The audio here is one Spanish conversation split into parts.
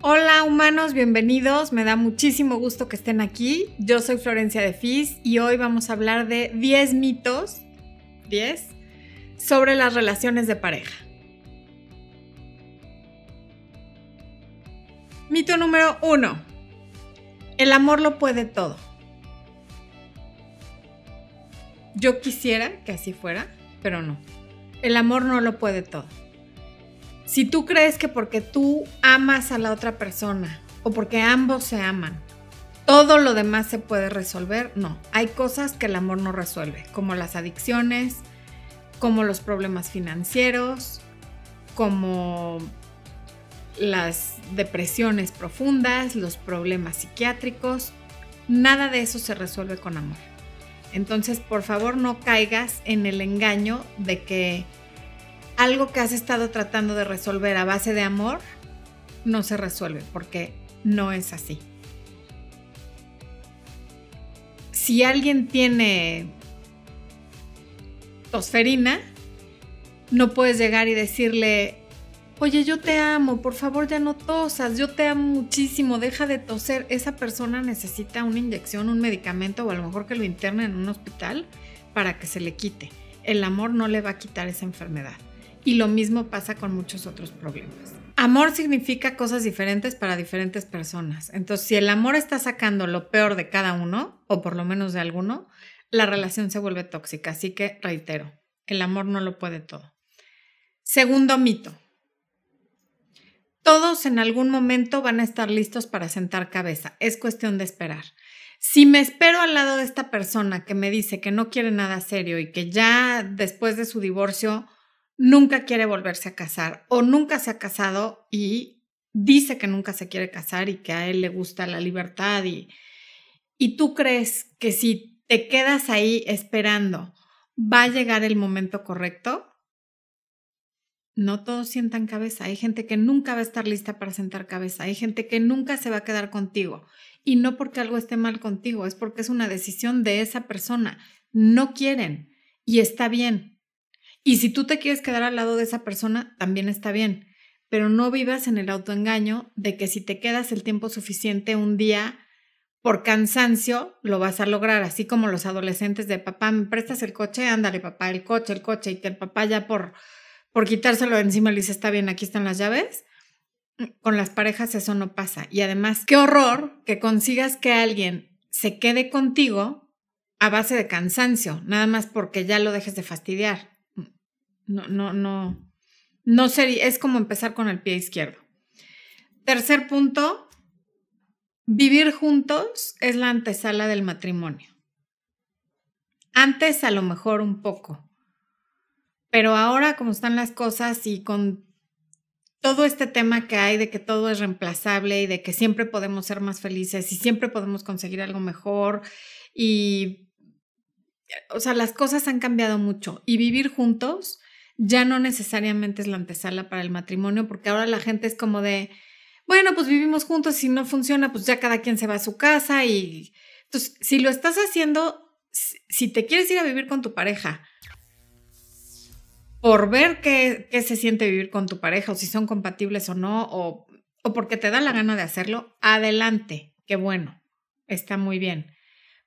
Hola humanos, bienvenidos. Me da muchísimo gusto que estén aquí. Yo soy Florencia de Fis y hoy vamos a hablar de 10 mitos, 10, sobre las relaciones de pareja. Mito número 1. El amor lo puede todo. Yo quisiera que así fuera, pero no. El amor no lo puede todo. Si tú crees que porque tú amas a la otra persona o porque ambos se aman, todo lo demás se puede resolver, no. Hay cosas que el amor no resuelve, como las adicciones, como los problemas financieros, como las depresiones profundas, los problemas psiquiátricos, nada de eso se resuelve con amor. Entonces, por favor, no caigas en el engaño de que algo que has estado tratando de resolver a base de amor no se resuelve porque no es así. Si alguien tiene tosferina, no puedes llegar y decirle, oye, yo te amo, por favor ya no tosas, yo te amo muchísimo, deja de toser. Esa persona necesita una inyección, un medicamento o a lo mejor que lo interne en un hospital para que se le quite. El amor no le va a quitar esa enfermedad y lo mismo pasa con muchos otros problemas. Amor significa cosas diferentes para diferentes personas. Entonces, si el amor está sacando lo peor de cada uno, o por lo menos de alguno, la relación se vuelve tóxica. Así que reitero, el amor no lo puede todo. Segundo mito. Todos en algún momento van a estar listos para sentar cabeza. Es cuestión de esperar. Si me espero al lado de esta persona que me dice que no quiere nada serio y que ya después de su divorcio nunca quiere volverse a casar o nunca se ha casado y dice que nunca se quiere casar y que a él le gusta la libertad y, y tú crees que si te quedas ahí esperando va a llegar el momento correcto, no todos sientan cabeza. Hay gente que nunca va a estar lista para sentar cabeza. Hay gente que nunca se va a quedar contigo. Y no porque algo esté mal contigo, es porque es una decisión de esa persona. No quieren y está bien. Y si tú te quieres quedar al lado de esa persona, también está bien, pero no vivas en el autoengaño de que si te quedas el tiempo suficiente un día por cansancio, lo vas a lograr, así como los adolescentes de papá, me prestas el coche, ándale papá, el coche, el coche, y que el papá ya por, por quitárselo de encima le dice, está bien, aquí están las llaves. Con las parejas eso no pasa. Y además, qué horror que consigas que alguien se quede contigo a base de cansancio, nada más porque ya lo dejes de fastidiar. No, no, no. No sería, es como empezar con el pie izquierdo. Tercer punto, vivir juntos es la antesala del matrimonio. Antes a lo mejor un poco, pero ahora como están las cosas y con todo este tema que hay de que todo es reemplazable y de que siempre podemos ser más felices y siempre podemos conseguir algo mejor y, o sea, las cosas han cambiado mucho y vivir juntos ya no necesariamente es la antesala para el matrimonio, porque ahora la gente es como de, bueno, pues vivimos juntos, si no funciona, pues ya cada quien se va a su casa y... Entonces, si lo estás haciendo, si te quieres ir a vivir con tu pareja, por ver qué, se siente vivir con tu pareja o si son compatibles o no, o, o porque te da la gana de hacerlo, adelante, qué bueno, está muy bien.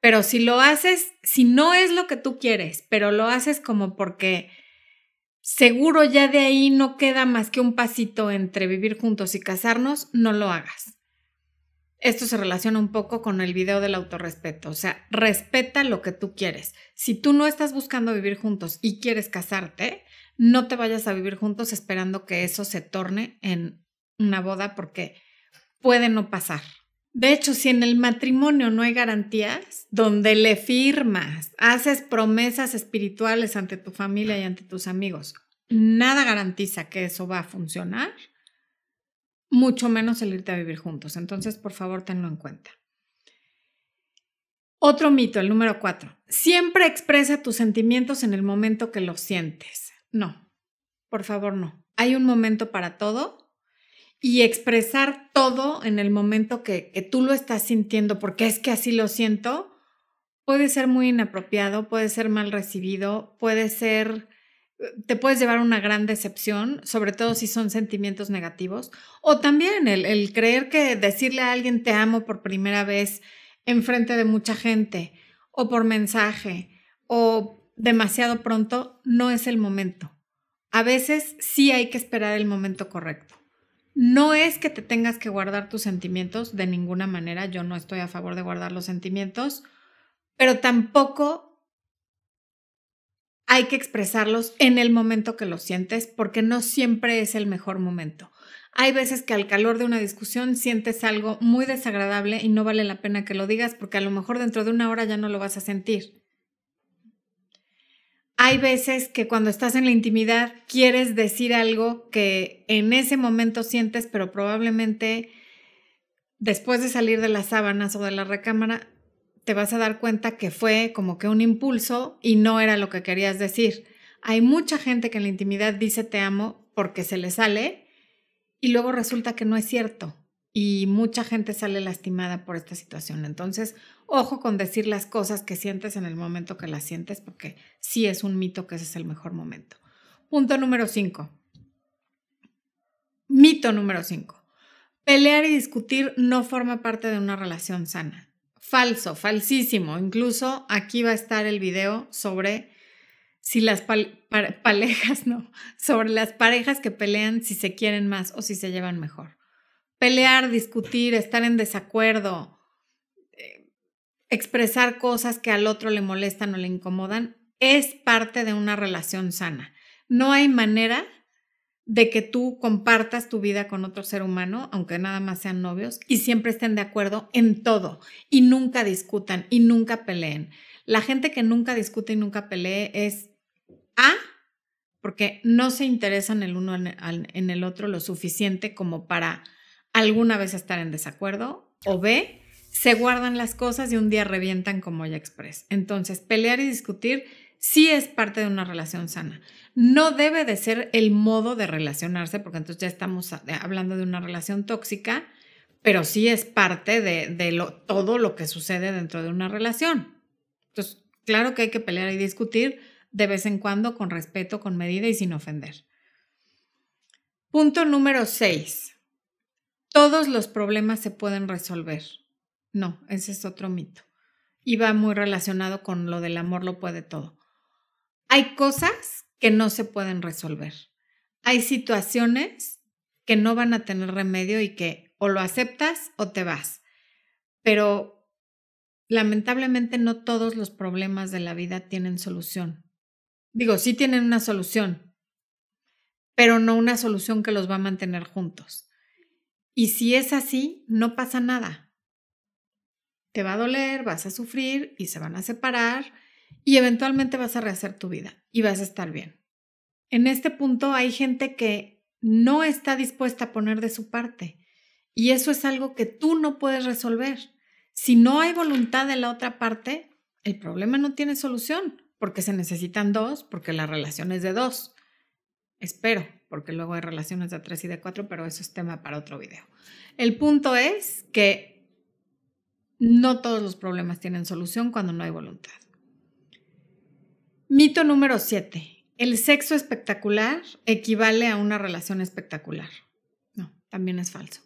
Pero si lo haces, si no es lo que tú quieres, pero lo haces como porque seguro ya de ahí no queda más que un pasito entre vivir juntos y casarnos, no lo hagas. Esto se relaciona un poco con el video del autorrespeto, o sea, respeta lo que tú quieres. Si tú no estás buscando vivir juntos y quieres casarte, no te vayas a vivir juntos esperando que eso se torne en una boda porque puede no pasar. De hecho, si en el matrimonio no hay garantías, donde le firmas, haces promesas espirituales ante tu familia y ante tus amigos, nada garantiza que eso va a funcionar, mucho menos el irte a vivir juntos. Entonces, por favor, tenlo en cuenta. Otro mito, el número cuatro. Siempre expresa tus sentimientos en el momento que los sientes. No, por favor, no. Hay un momento para todo y expresar todo en el momento que, que tú lo estás sintiendo, porque es que así lo siento, puede ser muy inapropiado, puede ser mal recibido, puede ser te puedes llevar una gran decepción, sobre todo si son sentimientos negativos, o también el, el creer que decirle a alguien te amo por primera vez en frente de mucha gente, o por mensaje, o demasiado pronto, no es el momento. A veces sí hay que esperar el momento correcto. No es que te tengas que guardar tus sentimientos de ninguna manera, yo no estoy a favor de guardar los sentimientos, pero tampoco hay que expresarlos en el momento que los sientes porque no siempre es el mejor momento. Hay veces que al calor de una discusión sientes algo muy desagradable y no vale la pena que lo digas porque a lo mejor dentro de una hora ya no lo vas a sentir. Hay veces que cuando estás en la intimidad quieres decir algo que en ese momento sientes, pero probablemente después de salir de las sábanas o de la recámara te vas a dar cuenta que fue como que un impulso y no era lo que querías decir. Hay mucha gente que en la intimidad dice te amo porque se le sale y luego resulta que no es cierto y mucha gente sale lastimada por esta situación. Entonces, ojo con decir las cosas que sientes en el momento que las sientes porque sí es un mito que ese es el mejor momento. Punto número 5. Mito número 5. Pelear y discutir no forma parte de una relación sana falso, falsísimo. Incluso aquí va a estar el video sobre si las parejas, no, sobre las parejas que pelean si se quieren más o si se llevan mejor. Pelear, discutir, estar en desacuerdo, eh, expresar cosas que al otro le molestan o le incomodan, es parte de una relación sana. No hay manera de que tú compartas tu vida con otro ser humano, aunque nada más sean novios, y siempre estén de acuerdo en todo y nunca discutan y nunca peleen. La gente que nunca discute y nunca pelee es A, porque no se interesan el uno en el otro lo suficiente como para alguna vez estar en desacuerdo, o B, se guardan las cosas y un día revientan como ya express. Entonces, pelear y discutir sí es parte de una relación sana. No debe de ser el modo de relacionarse, porque entonces ya estamos hablando de una relación tóxica, pero sí es parte de, todo lo que sucede dentro de una relación. Entonces, claro que hay que pelear y discutir de vez en cuando con respeto, con medida y sin ofender. Punto número 6. Todos los problemas se pueden resolver. No, ese es otro mito. Y va muy relacionado con lo del amor lo puede todo hay cosas que no se pueden resolver. Hay situaciones que no van a tener remedio y que o lo aceptas o te vas. Pero lamentablemente no todos los problemas de la vida tienen solución. Digo, sí tienen una solución, pero no una solución que los va a mantener juntos. Y si es así, no pasa nada. Te va a doler, vas a sufrir y se van a separar y eventualmente vas a rehacer tu vida y vas a estar bien. En este punto hay gente que no está dispuesta a poner de su parte y eso es algo que tú no puedes resolver. Si no hay voluntad de la otra parte, el problema no tiene solución porque se necesitan dos, porque la relación es de dos. Espero, porque luego hay relaciones de tres y de cuatro, pero eso es tema para otro video. El punto es que no todos los problemas tienen solución cuando no hay voluntad. Mito número 7. El sexo espectacular equivale a una relación espectacular. No, también es falso.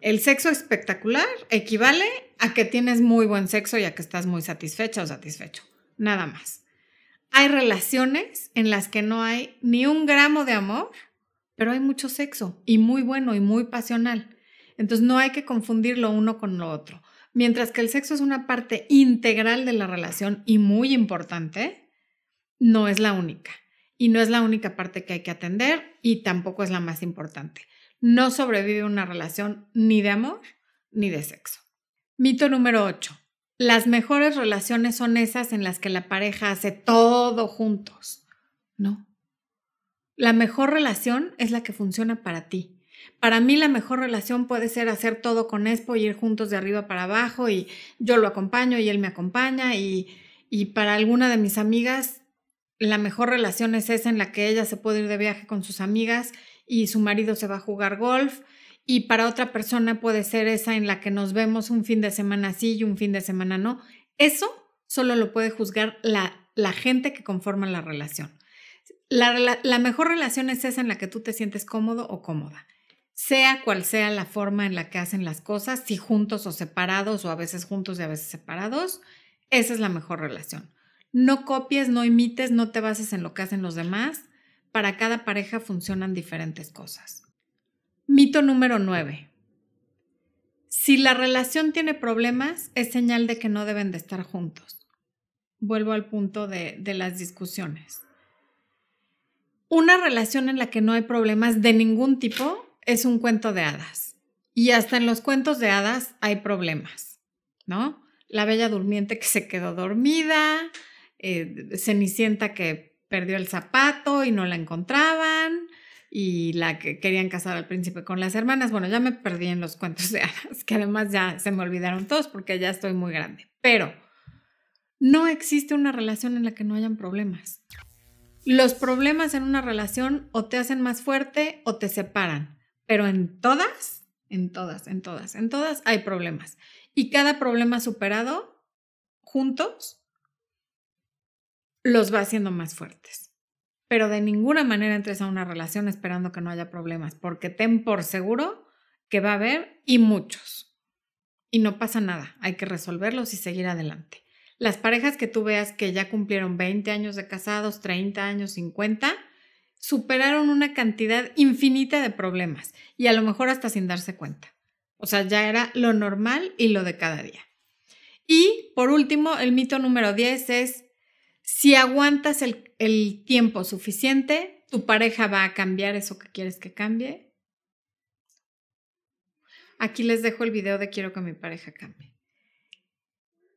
El sexo espectacular equivale a que tienes muy buen sexo y a que estás muy satisfecha o satisfecho. Nada más. Hay relaciones en las que no hay ni un gramo de amor, pero hay mucho sexo y muy bueno y muy pasional. Entonces no hay que confundir lo uno con lo otro. Mientras que el sexo es una parte integral de la relación y muy importante, no es la única y no es la única parte que hay que atender y tampoco es la más importante. No sobrevive una relación ni de amor ni de sexo. Mito número 8. Las mejores relaciones son esas en las que la pareja hace todo juntos. No. La mejor relación es la que funciona para ti. Para mí la mejor relación puede ser hacer todo con Expo y ir juntos de arriba para abajo y yo lo acompaño y él me acompaña y, y para alguna de mis amigas la mejor relación es esa en la que ella se puede ir de viaje con sus amigas y su marido se va a jugar golf. Y para otra persona puede ser esa en la que nos vemos un fin de semana sí y un fin de semana no. Eso solo lo puede juzgar la, gente que conforma la relación. la mejor relación es esa en la que tú te sientes cómodo o cómoda sea cual sea la forma en la que hacen las cosas, si juntos o separados o a veces juntos y a veces separados, esa es la mejor relación no copies, no imites, no te bases en lo que hacen los demás. Para cada pareja funcionan diferentes cosas. Mito número 9. Si la relación tiene problemas, es señal de que no deben de estar juntos. Vuelvo al punto de, de las discusiones. Una relación en la que no hay problemas de ningún tipo es un cuento de hadas. Y hasta en los cuentos de hadas hay problemas, ¿no? La bella durmiente que se quedó dormida, eh, Cenicienta que perdió el zapato y no la encontraban y la que querían casar al príncipe con las hermanas. Bueno, ya me perdí en los cuentos de hadas, que además ya se me olvidaron todos porque ya estoy muy grande. Pero no existe una relación en la que no hayan problemas. Los problemas en una relación o te hacen más fuerte o te separan, pero en todas, en todas, en todas, en todas hay problemas. Y cada problema superado juntos los va haciendo más fuertes. Pero de ninguna manera entres a una relación esperando que no haya problemas, porque ten por seguro que va a haber y muchos. Y no pasa nada, hay que resolverlos y seguir adelante. Las parejas que tú veas que ya cumplieron 20 años de casados, 30 años, 50, superaron una cantidad infinita de problemas y a lo mejor hasta sin darse cuenta. O sea, ya era lo normal y lo de cada día. Y por último, el mito número 10 es si aguantas el, tiempo suficiente, tu pareja va a cambiar eso que quieres que cambie. Aquí les dejo el video de quiero que mi pareja cambie.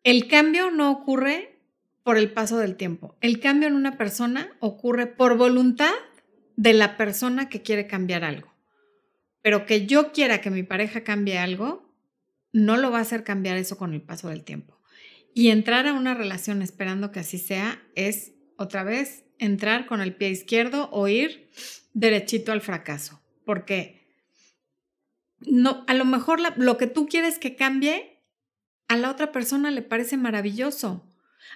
El cambio no ocurre por el paso del tiempo. El cambio en una persona ocurre por voluntad de la persona que quiere cambiar algo. Pero que yo quiera que mi pareja cambie algo, no lo va a hacer cambiar eso con el paso del tiempo. Y entrar a una relación esperando que así sea es, otra vez, entrar con el pie izquierdo o ir derechito al fracaso. Porque no, a lo mejor lo que tú quieres que cambie, a la otra persona le parece maravilloso.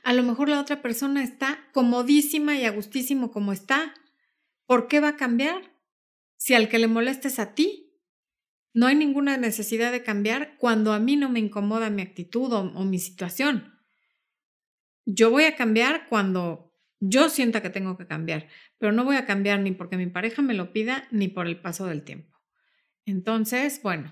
A lo mejor la otra persona está comodísima y agustísimo como está. ¿Por qué va a cambiar? Si al que le molestes a ti. No hay ninguna necesidad de cambiar cuando a mí no me incomoda mi actitud o, mi situación. Yo voy a cambiar cuando yo sienta que tengo que cambiar, pero no voy a cambiar ni porque mi pareja me lo pida ni por el paso del tiempo. Entonces, bueno,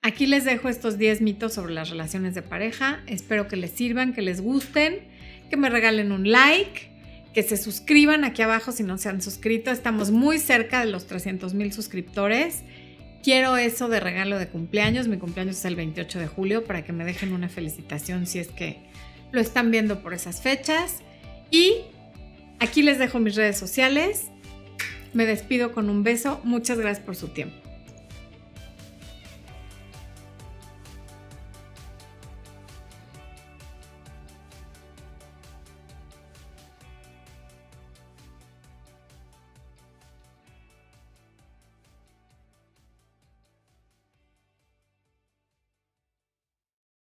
aquí les dejo estos 10 mitos sobre las relaciones de pareja. Espero que les sirvan, que les gusten, que me regalen un like, que se suscriban aquí abajo si no se han suscrito. Estamos muy cerca de los 300 mil suscriptores quiero eso de regalo de cumpleaños. Mi cumpleaños es el 28 de julio para que me dejen una felicitación si es que lo están viendo por esas fechas. Y aquí les dejo mis redes sociales. Me despido con un beso. Muchas gracias por su tiempo.